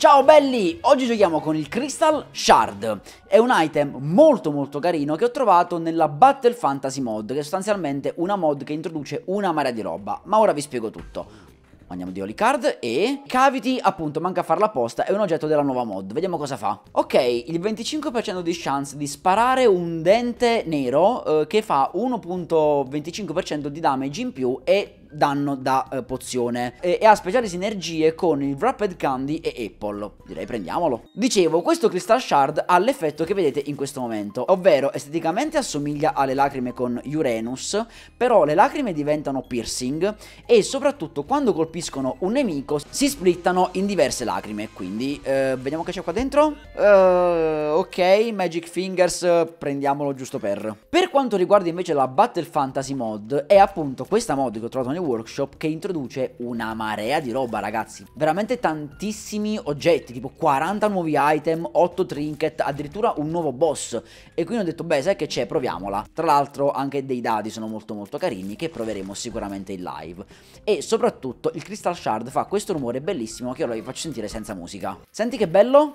Ciao belli! Oggi giochiamo con il Crystal Shard. È un item molto molto carino che ho trovato nella Battle Fantasy mod, che è sostanzialmente una mod che introduce una marea di roba. Ma ora vi spiego tutto. Andiamo di Holy Card e Cavity, appunto, manca a farla apposta, è un oggetto della nuova mod. Vediamo cosa fa. Ok, il 25% di chance di sparare un dente nero eh, che fa 1.25% di damage in più e danno da eh, pozione e, e, ha speciali sinergie con il Rapid Candy e Apple. Direi prendiamolo. Dicevo, questo Crystal Shard ha l'effetto che vedete in questo momento, ovvero esteticamente assomiglia alle lacrime con Uranus, però le lacrime diventano piercing e soprattutto quando colpiscono un nemico si splittano in diverse lacrime, quindi eh, vediamo che c'è qua dentro. Uh, ok, Magic Fingers, prendiamolo giusto per. Per quanto riguarda invece la Battle Fantasy mod, è appunto questa mod che ho trovato nel Design Workshop che introduce una marea di roba ragazzi, veramente tantissimi oggetti, tipo 40 nuovi item, 8 trinket, addirittura un nuovo boss e quindi ho detto beh sai che c'è proviamola, tra l'altro anche dei dadi sono molto molto carini che proveremo sicuramente in live e soprattutto il Crystal Shard fa questo rumore bellissimo che ora vi faccio sentire senza musica. Senti che bello?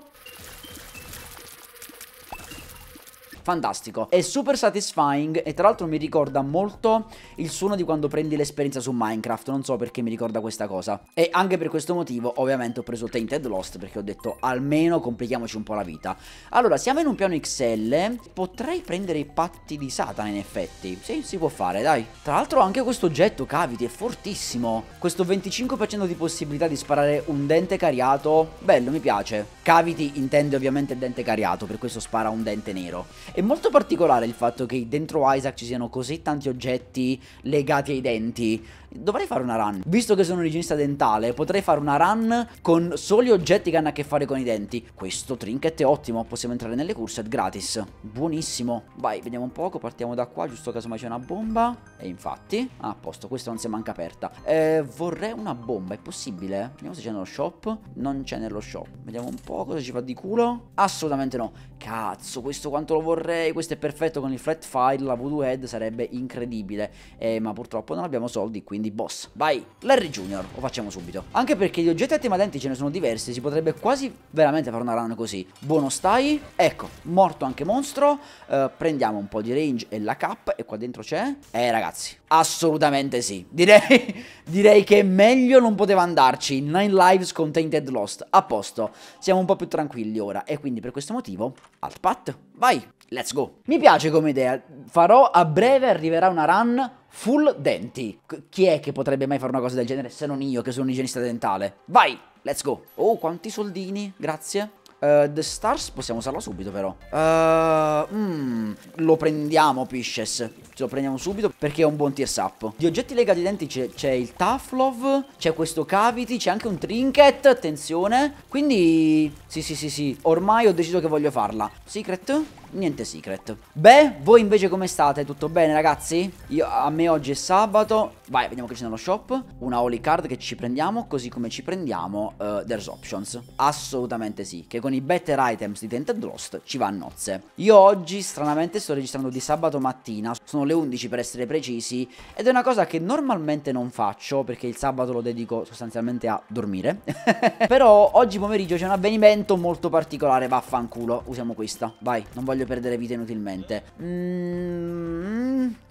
fantastico. È super satisfying e tra l'altro mi ricorda molto il suono di quando prendi l'esperienza su Minecraft, non so perché mi ricorda questa cosa. E anche per questo motivo ovviamente ho preso Tainted Lost perché ho detto almeno complichiamoci un po' la vita. Allora, siamo in un piano XL, potrei prendere i patti di Satana in effetti, sì, si può fare dai. Tra l'altro anche questo oggetto, caviti, è fortissimo. Questo 25% di possibilità di sparare un dente cariato, bello, mi piace. Caviti intende ovviamente dente cariato, per questo spara un dente nero. È molto particolare il fatto che dentro Isaac ci siano così tanti oggetti legati ai denti. Dovrei fare una run. Visto che sono un igienista dentale, potrei fare una run con soli oggetti che hanno a che fare con i denti. Questo trinket è ottimo, possiamo entrare nelle corset gratis. Buonissimo. Vai, vediamo un poco, partiamo da qua, giusto caso mai c'è una bomba. E infatti, ah, a posto, questa non si è manca aperta. Eh, vorrei una bomba, è possibile? Vediamo se c'è nello shop. Non c'è nello shop. Vediamo un po' cosa ci fa di culo. Assolutamente no. Cazzo, questo quanto lo vorrei. Questo è perfetto con il flat file, la voodoo head sarebbe incredibile. Eh, ma purtroppo non abbiamo soldi, quindi quindi boss. Vai, Larry Junior, lo facciamo subito. Anche perché gli oggetti a tema denti ce ne sono diversi, si potrebbe quasi veramente fare una run così. Buono stai, ecco, morto anche mostro, eh, prendiamo un po' di range e la cap, e qua dentro c'è? Eh ragazzi, assolutamente sì. Direi, direi che meglio non poteva andarci, Nine lives contained lost, a posto. Siamo un po' più tranquilli ora, e quindi per questo motivo, alt pat, vai, let's go. Mi piace come idea, farò a breve, arriverà una run Full denti. Chi è che potrebbe mai fare una cosa del genere se non io che sono un igienista dentale? Vai, let's go. Oh, quanti soldini, grazie. Uh, The Stars possiamo usarla subito però uh, mm, Lo prendiamo Pisces Ce lo prendiamo subito perché è un buon tier up Di oggetti legati ai denti c'è c'è il Taflov C'è questo Cavity C'è anche un Trinket Attenzione Quindi sì sì sì sì Ormai ho deciso che voglio farla Secret niente secret. Beh, voi invece come state? Tutto bene ragazzi? Io, a me oggi è sabato Vai, vediamo che c'è nello shop. Una holy card che ci prendiamo, così come ci prendiamo uh, There's Options. Assolutamente sì, che con i better items di Tented Lost ci va a nozze. Io oggi, stranamente, sto registrando di sabato mattina, sono le 11 per essere precisi, ed è una cosa che normalmente non faccio, perché il sabato lo dedico sostanzialmente a dormire. Però oggi pomeriggio c'è un avvenimento molto particolare, vaffanculo. Usiamo questa, vai, non voglio perdere vita inutilmente. Mmm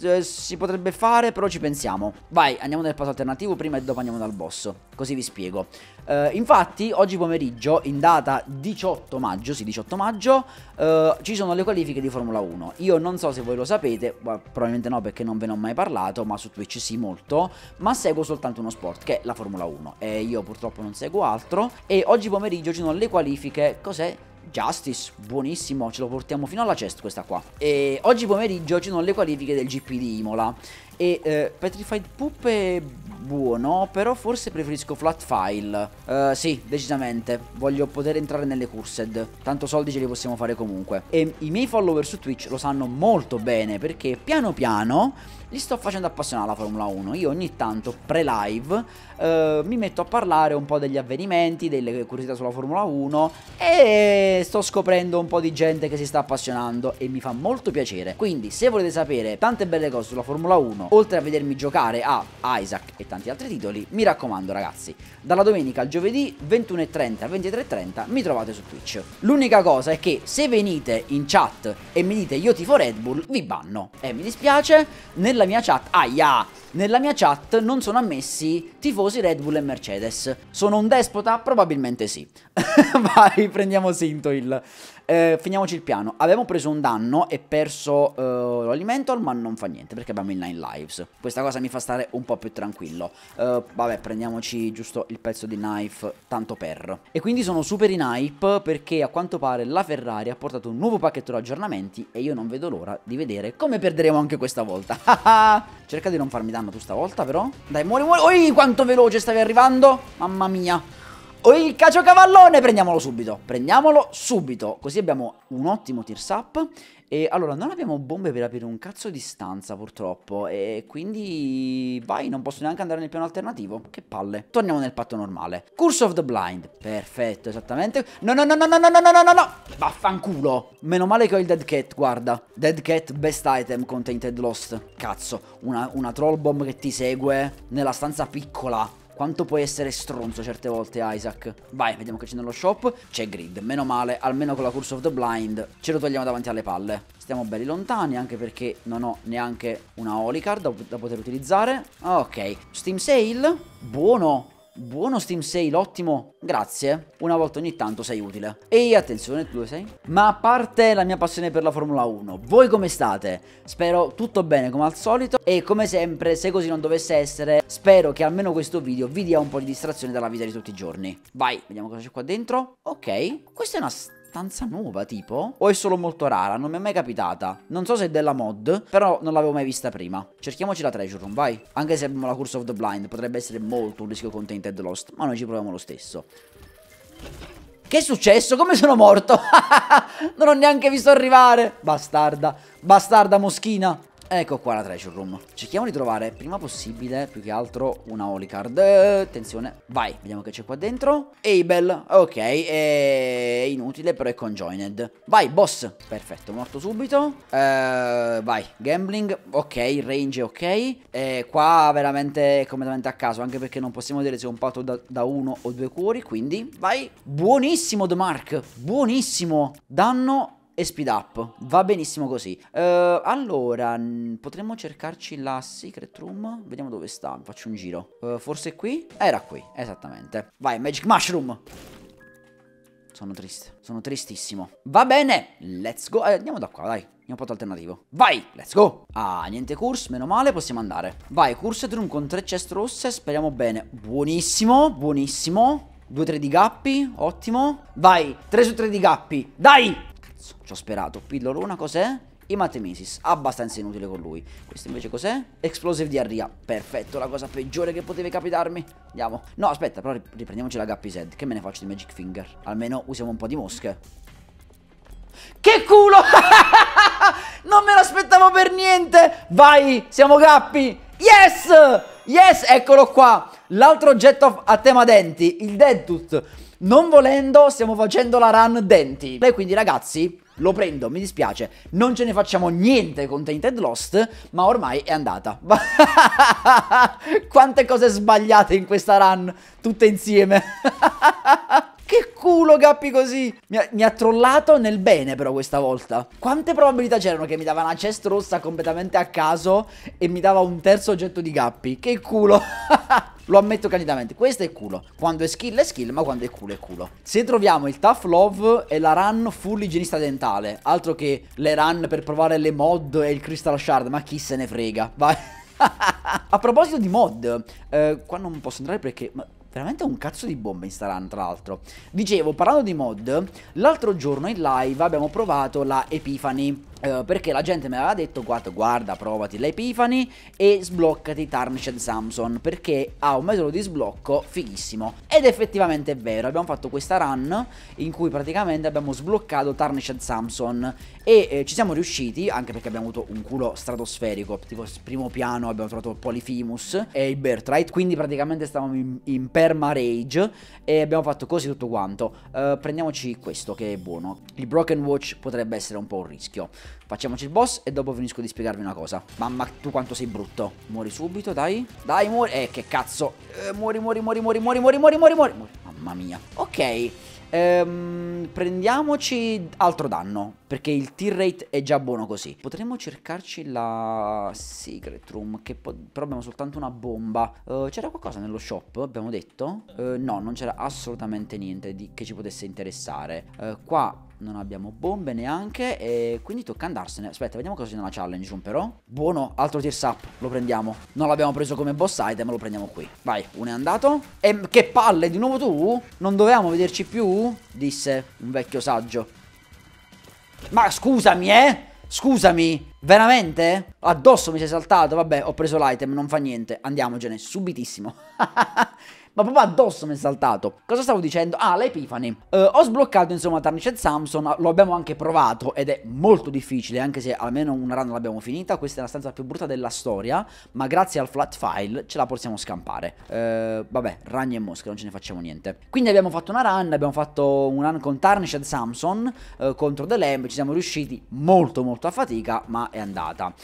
eh, si potrebbe fare, però ci pensiamo. Vai, andiamo nel passo alternativo prima e dopo andiamo dal boss. Così vi spiego. Eh, infatti, oggi pomeriggio, in data 18 maggio, sì 18 maggio, eh, ci sono le qualifiche di Formula 1. Io non so se voi lo sapete, probabilmente no perché non ve ne ho mai parlato, ma su Twitch sì molto, ma seguo soltanto uno sport che è la Formula 1 e io purtroppo non seguo altro e oggi pomeriggio ci sono le qualifiche, cos'è? Justice, buonissimo, ce lo portiamo fino alla chest questa qua. E oggi pomeriggio ci sono le qualifiche del GP di Imola. E eh, Petrified Poop è buono, però forse preferisco Flat File. Uh, sì, decisamente, voglio poter entrare nelle Cursed, tanto soldi ce li possiamo fare comunque. E i miei follower su Twitch lo sanno molto bene, perché piano piano li sto facendo appassionare alla Formula 1. Io ogni tanto, pre-live, eh, mi metto a parlare un po' degli avvenimenti, delle curiosità sulla Formula 1 e sto scoprendo un po' di gente che si sta appassionando e mi fa molto piacere. Quindi, se volete sapere tante belle cose sulla Formula 1, oltre a vedermi giocare a Isaac e tanti altri titoli, mi raccomando ragazzi, dalla domenica al giovedì 21.30 a 23.30 mi trovate su Twitch. L'unica cosa è che se venite in chat e mi dite io tifo Red Bull, vi banno. E eh, mi dispiace, nella nella mia chat, aia, nella mia chat non sono ammessi tifosi Red Bull e Mercedes. Sono un despota? Probabilmente sì. Vai, prendiamo Sintoil eh, finiamoci il piano. Abbiamo preso un danno e perso eh, l'alimento, ma non fa niente perché abbiamo il 9 lives. Questa cosa mi fa stare un po' più tranquillo. Eh, vabbè, prendiamoci giusto il pezzo di knife, tanto per. E quindi sono super in hype perché a quanto pare la Ferrari ha portato un nuovo pacchetto di aggiornamenti e io non vedo l'ora di vedere come perderemo anche questa volta. Cerca di non farmi danno tu stavolta però. Dai, muori, muori. Oi, quanto veloce stavi arrivando. Mamma mia. Oh, il cacioccavallone, prendiamolo subito, prendiamolo subito, così abbiamo un ottimo tears up e allora non abbiamo bombe per aprire un cazzo di stanza purtroppo e quindi vai, non posso neanche andare nel piano alternativo, che palle. Torniamo nel patto normale. Curse of the Blind, perfetto, esattamente. No, no, no, no, no, no, no, no, no, no, vaffanculo. Meno male che ho il Dead Cat, guarda. Dead Cat, best item, contained lost. Cazzo, una, una troll bomb che ti segue nella stanza piccola quanto puoi essere stronzo certe volte Isaac Vai, vediamo che c'è nello shop C'è Grid, meno male, almeno con la Curse of the Blind Ce lo togliamo davanti alle palle Stiamo belli lontani, anche perché non ho neanche una Holy Card da, da poter utilizzare Ok, Steam Sale Buono Buono Steam Sale, ottimo, grazie. Una volta ogni tanto sei utile. Ehi, attenzione, tu lo sei? Ma a parte la mia passione per la Formula 1, voi come state? Spero tutto bene come al solito e come sempre, se così non dovesse essere, spero che almeno questo video vi dia un po' di distrazione dalla vita di tutti i giorni. Vai, vediamo cosa c'è qua dentro. Ok, questa è una sostanza nuova tipo? O è solo molto rara? Non mi è mai capitata. Non so se è della mod, però non l'avevo mai vista prima. Cerchiamoci la treasure room, vai. Anche se abbiamo la Curse of the Blind, potrebbe essere molto un rischio con Tainted Lost, ma noi ci proviamo lo stesso. Che è successo? Come sono morto? non ho neanche visto arrivare. Bastarda, bastarda moschina. Ecco qua la treasure room. Cerchiamo di trovare prima possibile, più che altro, una holy card. Eh, attenzione, vai, vediamo che c'è qua dentro. Abel, ok, è inutile però è conjoined. Vai, boss, perfetto, morto subito. Eh, vai, gambling, ok, range ok. Eh, qua veramente è completamente a caso, anche perché non possiamo dire se è un patto da, da uno o due cuori, quindi vai. Buonissimo The Mark, buonissimo. Danno e speed up, va benissimo così. Uh, allora, potremmo cercarci la secret room, vediamo dove sta, faccio un giro. Uh, forse qui? Era qui, esattamente. Vai, magic mushroom! Sono triste, sono tristissimo. Va bene, let's go. Eh, andiamo da qua, dai. Andiamo porto alternativo. Vai, let's go. Ah, niente curse, meno male, possiamo andare. Vai, curse drum con tre chest rosse, speriamo bene. Buonissimo, buonissimo. 2-3 di gappi, ottimo. Vai, 3 su 3 di gappi. Dai! Cazzo, ci ho sperato. Pillolo Pillolona cos'è? Imatemesis, abbastanza inutile con lui. Questo invece cos'è? Explosive diarrea. Perfetto, la cosa peggiore che poteva capitarmi. Andiamo. No, aspetta, però riprendiamoci la GPZ. Che me ne faccio di Magic Finger? Almeno usiamo un po' di mosche. Che culo! non me l'aspettavo per niente! Vai, siamo Gappi! Yes! Yes, eccolo qua. L'altro oggetto a tema denti, il Dentooth. Non volendo, stiamo facendo la run denti. E quindi ragazzi, lo prendo, mi dispiace. Non ce ne facciamo niente con Tainted Lost, ma ormai è andata. Quante cose sbagliate in questa run, tutte insieme. Che culo Gappi così mi ha, mi ha, trollato nel bene però questa volta Quante probabilità c'erano che mi dava una chest rossa completamente a caso E mi dava un terzo oggetto di Gappi Che culo Lo ammetto candidamente Questo è culo Quando è skill è skill ma quando è culo è culo Se troviamo il tough love e la run full igienista dentale Altro che le run per provare le mod e il crystal shard Ma chi se ne frega Vai a proposito di mod, eh, qua non posso entrare perché... Ma Veramente un cazzo di bomba in installan tra l'altro Dicevo parlando di mod L'altro giorno in live abbiamo provato la Epifany Uh, perché la gente mi aveva detto guarda, guarda provati l'Epifani e sbloccati Tarnished Samson perché ha un metodo di sblocco fighissimo ed effettivamente è vero abbiamo fatto questa run in cui praticamente abbiamo sbloccato Tarnished Samson e eh, ci siamo riusciti anche perché abbiamo avuto un culo stratosferico tipo primo piano abbiamo trovato Polyphemus e il Bertrite quindi praticamente stavamo in, in perma rage e abbiamo fatto così tutto quanto uh, prendiamoci questo che è buono il Broken Watch potrebbe essere un po' un rischio Facciamoci il boss e dopo finisco di spiegarvi una cosa. Mamma, tu quanto sei brutto. Muori subito, dai. Dai, muori. Eh, che cazzo. Eh, muori, muori, muori, muori, muori, muori, muori, muori, muori. Mamma mia. Ok. Ehm, prendiamoci altro danno, perché il tier rate è già buono così. Potremmo cercarci la secret room, che però abbiamo soltanto una bomba. Uh, c'era qualcosa nello shop, abbiamo detto? Uh, no, non c'era assolutamente niente di che ci potesse interessare. Uh, qua non abbiamo bombe neanche e quindi tocca andarsene. Aspetta, vediamo cosa c'è nella challenge room però. Buono, altro tier up, lo prendiamo. Non l'abbiamo preso come boss item, lo prendiamo qui. Vai, uno è andato. E che palle, di nuovo tu? Non dovevamo vederci più? Disse un vecchio saggio. Ma scusami, eh? Scusami, veramente? Addosso mi sei saltato? Vabbè, ho preso l'item, non fa niente. Andiamogene, subitissimo. ma proprio addosso mi è saltato. Cosa stavo dicendo? Ah, l'Epifani. Uh, eh, ho sbloccato insomma Tarnished Samson, lo abbiamo anche provato ed è molto difficile, anche se almeno una run l'abbiamo finita, questa è la stanza più brutta della storia, ma grazie al flat file ce la possiamo scampare. Uh, vabbè, ragni e mosche, non ce ne facciamo niente. Quindi abbiamo fatto una run, abbiamo fatto un run con Tarnished Samson uh, contro The Lamb, ci siamo riusciti molto molto a fatica, ma è andata.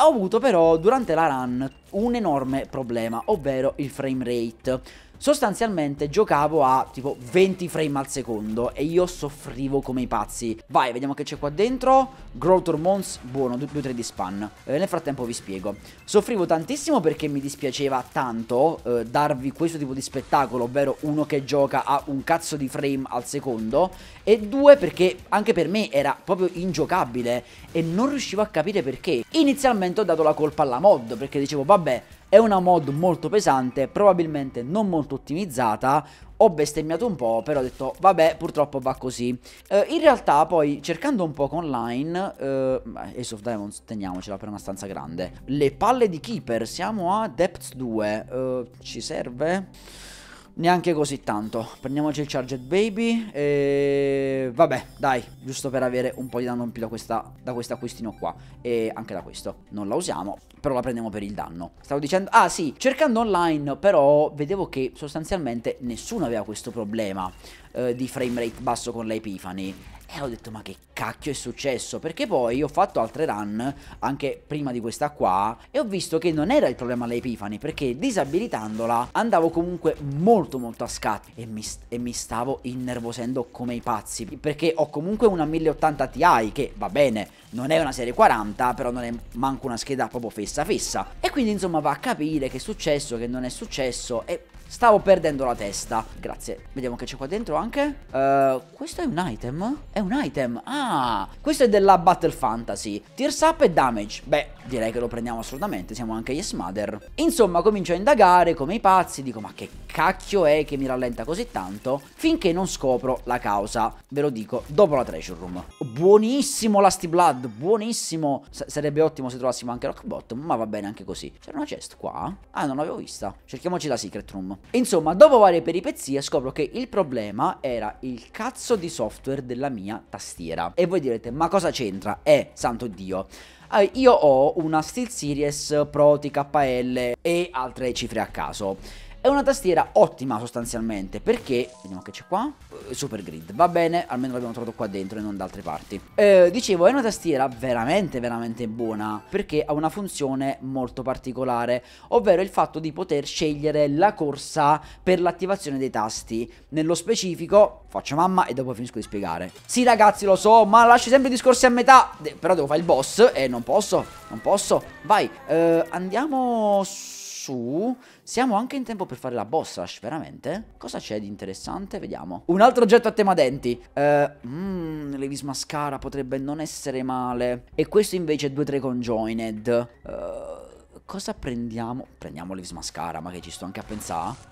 Ho avuto però durante la run un enorme problema, ovvero il frame rate. Sostanzialmente giocavo a tipo 20 frame al secondo e io soffrivo come i pazzi. Vai, vediamo che c'è qua dentro. Growth Hormones, buono, 2-3 di span. Eh, nel frattempo vi spiego. Soffrivo tantissimo perché mi dispiaceva tanto eh, darvi questo tipo di spettacolo, ovvero uno che gioca a un cazzo di frame al secondo e due perché anche per me era proprio ingiocabile e non riuscivo a capire perché. Inizialmente ho dato la colpa alla mod perché dicevo vabbè è una mod molto pesante, probabilmente non molto ottimizzata, ho bestemmiato un po', però ho detto vabbè, purtroppo va così. Eh, in realtà poi cercando un po' online, eh, Ace of Diamonds teniamocela per una stanza grande. Le palle di Keeper, siamo a Depths 2, eh, ci serve? neanche così tanto Prendiamoci il Charged Baby E vabbè dai Giusto per avere un po' di danno in più da, questa, da questo acquistino qua E anche da questo Non la usiamo Però la prendiamo per il danno Stavo dicendo Ah sì Cercando online però Vedevo che sostanzialmente nessuno aveva questo problema eh, Di frame rate basso con epifani e eh, ho detto ma che cacchio è successo? Perché poi ho fatto altre run anche prima di questa qua e ho visto che non era il problema l'Epifani perché disabilitandola andavo comunque molto molto a scatti e mi, e mi stavo innervosendo come i pazzi perché ho comunque una 1080 Ti che va bene non è una serie 40 però non è manco una scheda proprio fessa fessa e quindi insomma va a capire che è successo che non è successo e Stavo perdendo la testa Grazie Vediamo che c'è qua dentro anche uh, Questo è un item? È un item Ah Questo è della Battle Fantasy Tears up e damage Beh direi che lo prendiamo assolutamente Siamo anche Yes Mother Insomma comincio a indagare come i pazzi Dico ma che cacchio è che mi rallenta così tanto Finché non scopro la causa Ve lo dico dopo la treasure room Buonissimo Lasty Blood Buonissimo S Sarebbe ottimo se trovassimo anche Rockbot Ma va bene anche così C'era una chest qua? Ah non l'avevo vista Cerchiamoci la secret room Insomma, dopo varie peripezie scopro che il problema era il cazzo di software della mia tastiera. E voi direte, ma cosa c'entra? Eh, santo Dio. Ah, io ho una SteelSeries Pro TKL e altre cifre a caso. È una tastiera ottima sostanzialmente perché, vediamo che c'è qua, eh, super grid, va bene, almeno l'abbiamo trovato qua dentro e non da altre parti. Eh, dicevo, è una tastiera veramente veramente buona perché ha una funzione molto particolare, ovvero il fatto di poter scegliere la corsa per l'attivazione dei tasti. Nello specifico, faccio mamma e dopo finisco di spiegare. Sì ragazzi lo so, ma lascio sempre i discorsi a metà, De però devo fare il boss e non posso, non posso. Vai, eh, andiamo su su... Siamo anche in tempo per fare la boss rush, veramente? Cosa c'è di interessante? Vediamo. Un altro oggetto a tema denti. Mmm, eh, uh, Levis Mascara potrebbe non essere male. E questo invece è 2-3 conjoined. Ehm... Uh, cosa prendiamo? Prendiamo l'Evis Mascara, ma che ci sto anche a pensare.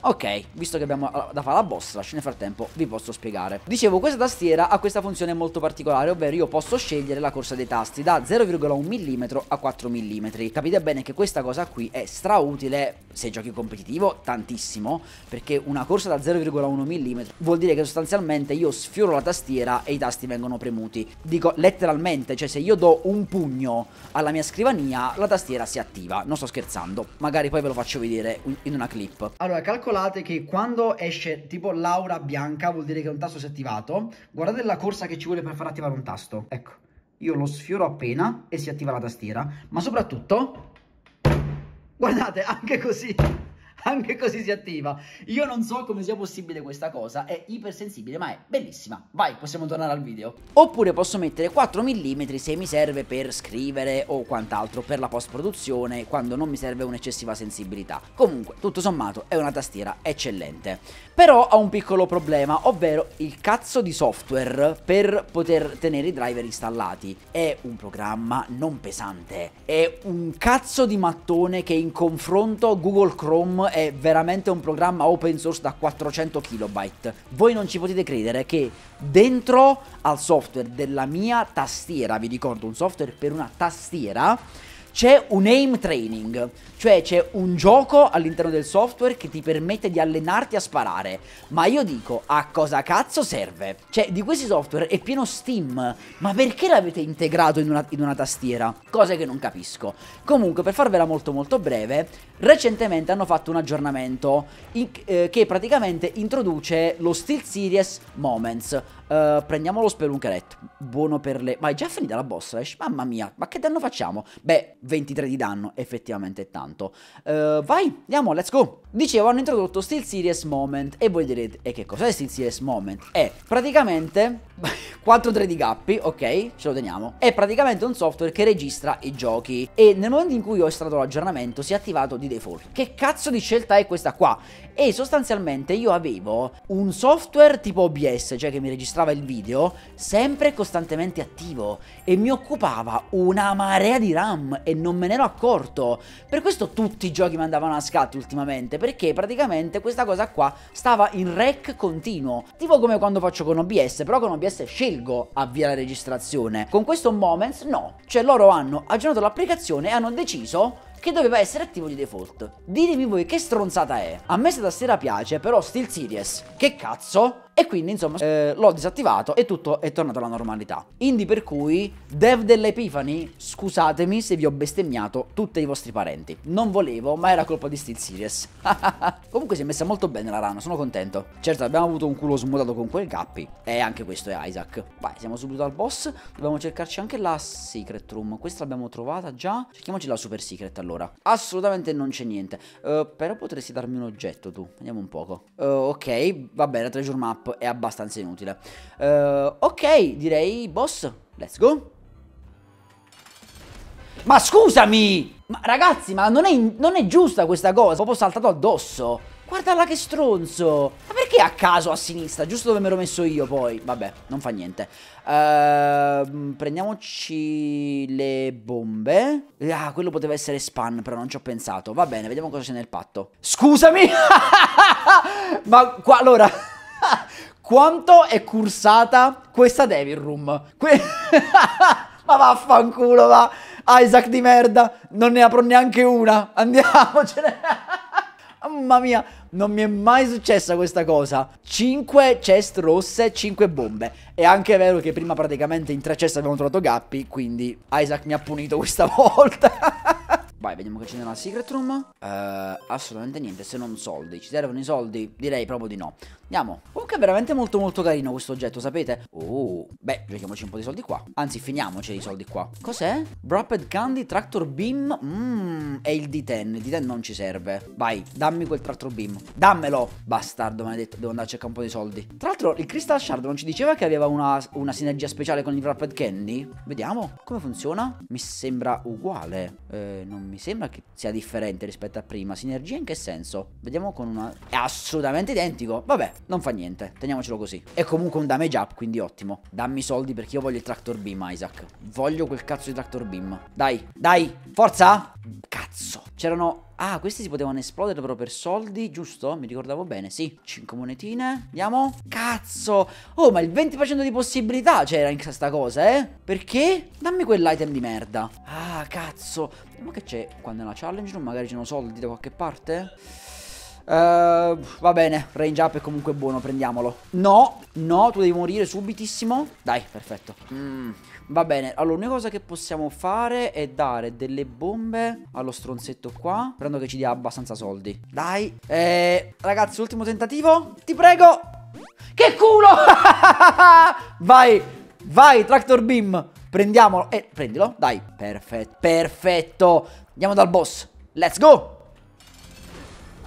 Ok, visto che abbiamo eh, da fare la boss rush, nel frattempo vi posso spiegare. Dicevo, questa tastiera ha questa funzione molto particolare, ovvero io posso scegliere la corsa dei tasti da 0,1 mm a 4 mm. Capite bene che questa cosa qui è strautile se giochi competitivo, tantissimo, perché una corsa da 0,1 mm vuol dire che sostanzialmente io sfioro la tastiera e i tasti vengono premuti. Dico letteralmente, cioè se io do un pugno alla mia scrivania, la tastiera si attiva. Non so sto scherzando. Magari poi ve lo faccio vedere in una clip. Allora, calcolate che quando esce tipo l'aura bianca vuol dire che un tasto si è attivato. Guardate la corsa che ci vuole per far attivare un tasto. Ecco, io lo sfioro appena e si attiva la tastiera. Ma soprattutto, guardate, anche così... anche così si attiva. Io non so come sia possibile questa cosa, è ipersensibile, ma è bellissima. Vai, possiamo tornare al video. Oppure posso mettere 4 mm se mi serve per scrivere o quant'altro, per la post-produzione, quando non mi serve un'eccessiva sensibilità. Comunque, tutto sommato, è una tastiera eccellente. Però ha un piccolo problema, ovvero il cazzo di software per poter tenere i driver installati. È un programma non pesante, è un cazzo di mattone che in confronto Google Chrome è veramente un programma open source da 400 kilobyte. Voi non ci potete credere che dentro al software della mia tastiera, vi ricordo un software per una tastiera, c'è un aim training, cioè c'è un gioco all'interno del software che ti permette di allenarti a sparare. Ma io dico, a cosa cazzo serve? Cioè, di questi software è pieno Steam, ma perché l'avete integrato in una, in una tastiera? Cose che non capisco. Comunque, per farvela molto molto breve, recentemente hanno fatto un aggiornamento in, eh, che praticamente introduce lo SteelSeries Moments, eh, prendiamo lo spelunceret. Buono per le... Ma è già finita la boss rush? Eh? Mamma mia, ma che danno facciamo? Beh, 23 di danno, effettivamente è tanto. Uh, vai, andiamo, let's go. Dicevo, hanno introdotto Steel Series Moment. E voi direte, e che cos'è Steel Series Moment? È praticamente 4 3D gappi, ok, ce lo teniamo. È praticamente un software che registra i giochi e nel momento in cui ho estratto l'aggiornamento si è attivato di default. Che cazzo di scelta è questa qua? E sostanzialmente io avevo un software tipo OBS, cioè che mi registrava il video, sempre costantemente attivo e mi occupava una marea di RAM e non me ne ero accorto. Per questo tutti i giochi mi andavano a scatti ultimamente, perché praticamente questa cosa qua stava in rec continuo, tipo come quando faccio con OBS, però con OBS OBS scelgo avvia la registrazione. Con questo Moments no, cioè loro hanno aggiornato l'applicazione e hanno deciso che doveva essere attivo di default. Ditemi voi che stronzata è. A me stasera piace, però Steel Series. Che cazzo? E quindi insomma eh, l'ho disattivato e tutto è tornato alla normalità Quindi per cui dev dell'Epifani Scusatemi se vi ho bestemmiato tutti i vostri parenti Non volevo ma era colpa di Steel Series Comunque si è messa molto bene la rana sono contento Certo abbiamo avuto un culo smutato con quel Gappi E anche questo è Isaac Vai siamo subito al boss Dobbiamo cercarci anche la Secret Room Questa l'abbiamo trovata già Cerchiamoci la Super Secret allora allora, assolutamente non c'è niente. Uh, però potresti darmi un oggetto tu. Vediamo un poco. Uh, ok, va bene, la treasure map è abbastanza inutile. Uh, ok, direi boss. Let's go. Ma scusami! Ma ragazzi, ma non è, non è giusta questa cosa. Ho proprio saltato addosso. Guardala che stronzo Ma perché a caso a sinistra? Giusto dove me l'ho messo io poi Vabbè, non fa niente uh, Prendiamoci le bombe Ah, quello poteva essere spam Però non ci ho pensato Va bene, vediamo cosa c'è nel patto Scusami Ma qua, allora Quanto è cursata questa Devil Room que Ma vaffanculo va Isaac di merda Non ne apro neanche una Andiamocene Mamma mia, non mi è mai successa questa cosa. 5 chest rosse, 5 bombe. E anche vero che prima praticamente in 3 chest abbiamo trovato Gappi, quindi Isaac mi ha punito questa volta. Vai, vediamo che c'è nella secret room. Uh, assolutamente niente, se non soldi. Ci servono i soldi? Direi proprio di no. Andiamo. Oh, Comunque è veramente molto molto carino questo oggetto, sapete? Oh, beh, giochiamoci un po' di soldi qua. Anzi, finiamoci i soldi qua. Cos'è? Wrapped Candy, Tractor Beam. Mmm, è il D10. Il D10 non ci serve. Vai, dammi quel Tractor Beam. Dammelo. Bastardo, maledetto. Devo andare a cercare un po' di soldi. Tra l'altro, il Crystal Shard non ci diceva che aveva una, una sinergia speciale con il Wrapped Candy? Vediamo. Come funziona? Mi sembra uguale. Eh, non mi sembra che sia differente rispetto a prima. Sinergia in che senso? Vediamo con una... È assolutamente identico. Vabbè, non fa niente, teniamocelo così. È comunque un damage up, quindi ottimo. Dammi i soldi perché io voglio il tractor beam, Isaac. Voglio quel cazzo di tractor beam. Dai, dai, forza! Cazzo. C'erano Ah, questi si potevano esplodere però per soldi, giusto? Mi ricordavo bene, sì. 5 monetine. Andiamo. Cazzo! Oh, ma il 20% di possibilità c'era in questa cosa, eh? Perché? Dammi quell'item di merda. Ah, cazzo. Ma che c'è? Quando è una challenge room magari c'erano soldi da qualche parte? Uh, va bene, range up è comunque buono, prendiamolo. No, no, tu devi morire subitissimo. Dai, perfetto. Mm, va bene, allora l'unica cosa che possiamo fare è dare delle bombe allo stronzetto qua. Sperando che ci dia abbastanza soldi. Dai. Eh, ragazzi, ultimo tentativo. Ti prego. Che culo! vai, vai, tractor beam. Prendiamolo. Eh, prendilo, dai. Perfetto, perfetto. Andiamo dal boss. Let's go.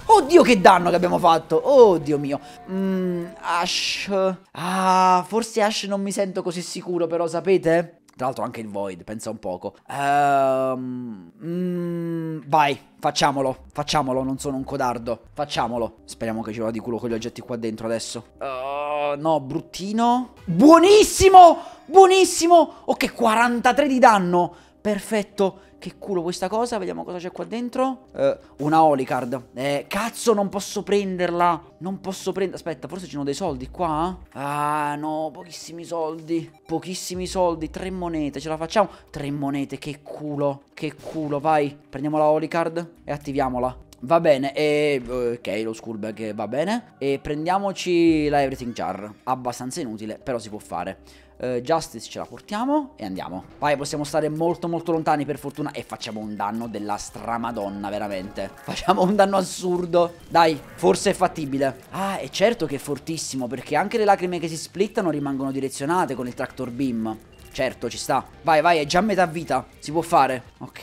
Oddio che danno che abbiamo fatto Oddio mio mm, Ash Ah forse Ash non mi sento così sicuro però sapete? Tra l'altro anche il Void, pensa un poco. Um, mm, vai, facciamolo. Facciamolo, non sono un codardo. Facciamolo. Speriamo che ci vada di culo con gli oggetti qua dentro adesso. Uh, no, bruttino. Buonissimo! Buonissimo! Ok, 43 di danno. Perfetto. Che culo questa cosa, vediamo cosa c'è qua dentro. Eh. eh, una Olicard. Eh, cazzo, non posso prenderla. Non posso prendere... Aspetta, forse ci sono dei soldi qua? Ah, no, pochissimi soldi. Pochissimi soldi, tre monete, ce la facciamo? Tre monete, che culo, che culo, vai. Prendiamo la Olicard e attiviamola. Va bene, e eh, ok, lo schoolbag va bene. E prendiamoci la Everything Jar. Abbastanza inutile, però si può fare. Eh, Justice ce la portiamo e andiamo. Vai, possiamo stare molto molto lontani per fortuna e facciamo un danno della stramadonna, veramente. Facciamo un danno assurdo. Dai, forse è fattibile. Ah, è certo che è fortissimo, perché anche le lacrime che si splittano rimangono direzionate con il tractor beam. Certo, ci sta. Vai, vai, è già metà vita. Si può fare. Ok.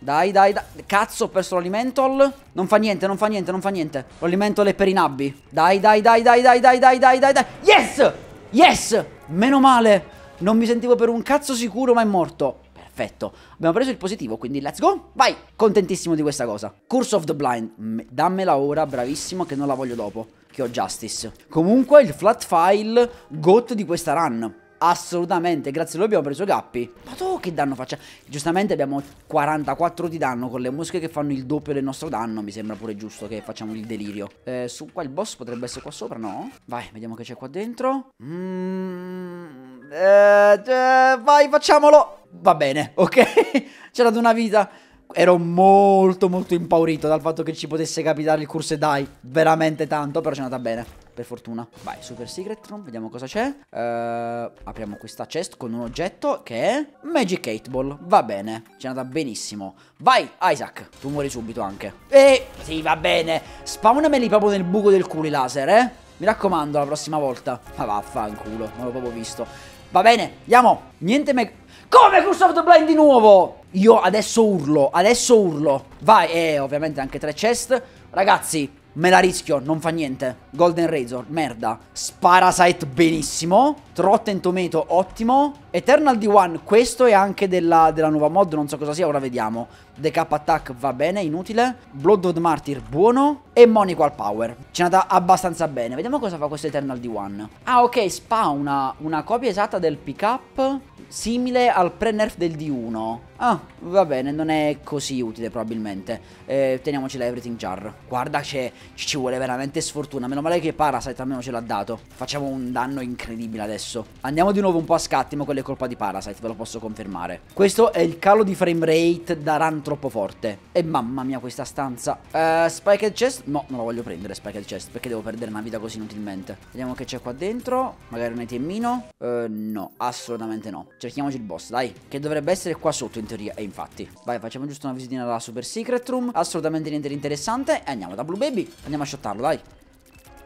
Dai, dai, dai. Cazzo, ho perso l'alimentol. Non fa niente, non fa niente, non fa niente. L'alimentol è per i nabbi. Dai, dai, dai, dai, dai, dai, dai, dai, dai, dai. Yes! Yes! Meno male! Non mi sentivo per un cazzo sicuro, ma è morto. Perfetto. Abbiamo preso il positivo, quindi let's go. Vai! Contentissimo di questa cosa. Curse of the Blind. Dammela ora, bravissimo, che non la voglio dopo. Che ho Justice. Comunque, il flat file GOT di questa run Assolutamente, grazie, a lui abbiamo preso Gappi. Ma tu che danno faccia? Giustamente abbiamo 44 di danno con le mosche che fanno il doppio del nostro danno. Mi sembra pure giusto che facciamo il delirio. Eh, su qua il boss potrebbe essere qua sopra, no? Vai, vediamo che c'è qua dentro. Mm, eh, eh, vai, facciamolo. Va bene, ok? C'era dato una vita ero molto molto impaurito dal fatto che ci potesse capitare il dai veramente tanto, però ci è andata bene. Per fortuna. Vai, Super Secret Room, vediamo cosa c'è. Uh, apriamo questa chest con un oggetto che è Magic 8 Ball. Va bene, ci è andata benissimo. Vai, Isaac, tu muori subito anche. E sì, va bene. Spawnameli proprio nel buco del culo i laser, eh. Mi raccomando, la prossima volta. Ma vaffanculo, non l'ho proprio visto. Va bene, andiamo. Niente me... Come Curse of the Blind di nuovo? Io adesso urlo, adesso urlo. Vai, e ovviamente anche tre chest. Ragazzi, me la rischio, non fa niente. Golden Razor, merda. Sparasite, benissimo. Trotten Tomato, ottimo. Eternal D1, questo è anche della, della, nuova mod, non so cosa sia, ora vediamo. DK Attack va bene, inutile. Bloodwood Martyr, buono. E Monoqual Power. Ci è andata abbastanza bene. Vediamo cosa fa questo Eternal D1. Ah, ok, spawna una copia esatta del pick up simile al pre-nerf del D1 Ah, va bene, non è così utile probabilmente. Eh, teniamoci la Everything Jar. Guarda che ci vuole veramente sfortuna. Meno male che Parasite almeno ce l'ha dato. Facciamo un danno incredibile adesso. Andiamo di nuovo un po' a scatti, ma quella è colpa di Parasite, ve lo posso confermare. Questo è il calo di frame rate da run troppo forte. E mamma mia questa stanza. Uh, eh, spiked chest? No, non la voglio prendere spiked chest, perché devo perdere una vita così inutilmente. Vediamo che c'è qua dentro. Magari un ATMino. Uh, eh, no, assolutamente no. Cerchiamoci il boss, dai. Che dovrebbe essere qua sotto, teoria e infatti Vai facciamo giusto una visitina alla super secret room Assolutamente niente di interessante E andiamo da Blue Baby Andiamo a shottarlo dai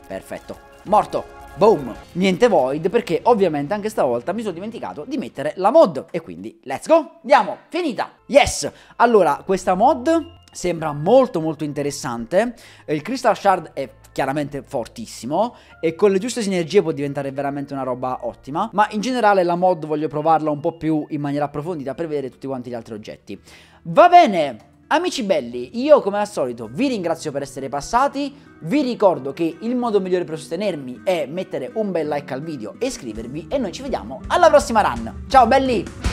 Perfetto Morto Boom! Niente void perché ovviamente anche stavolta mi sono dimenticato di mettere la mod E quindi let's go! Andiamo! Finita! Yes! Allora questa mod sembra molto molto interessante Il crystal shard è chiaramente fortissimo e con le giuste sinergie può diventare veramente una roba ottima, ma in generale la mod voglio provarla un po' più in maniera approfondita per vedere tutti quanti gli altri oggetti. Va bene! Amici belli, io come al solito vi ringrazio per essere passati, vi ricordo che il modo migliore per sostenermi è mettere un bel like al video e iscrivervi e noi ci vediamo alla prossima run. Ciao belli!